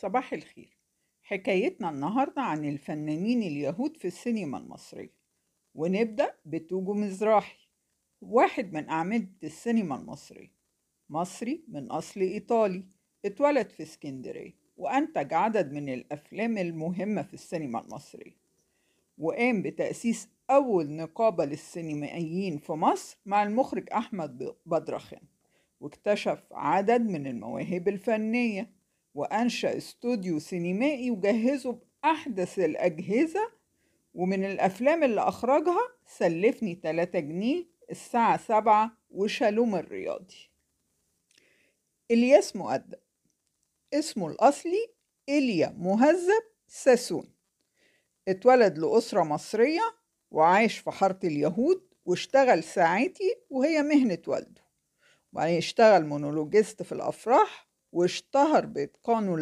صباح الخير حكايتنا النهاردة عن الفنانين اليهود في السينما المصرية ونبدأ بتوجو مزراحي واحد من أعمدة السينما المصرية مصري من أصل إيطالي اتولد في اسكندرية وأنتج عدد من الأفلام المهمة في السينما المصرية وقام بتأسيس أول نقابة للسينمائيين في مصر مع المخرج أحمد بدرخان واكتشف عدد من المواهب الفنيه وأنشأ استوديو سينمائي وجهزه بأحدث الأجهزة ومن الأفلام اللي أخرجها سلفني 3 جنيه الساعة 7 وشالوم الرياضي إلياس مؤدب اسمه الأصلي إليا مهذب ساسون اتولد لأسرة مصرية وعايش في حارة اليهود واشتغل ساعتي وهي مهنة والده وبعدين اشتغل مونولوجيست في الأفراح واشتهر بإتقانه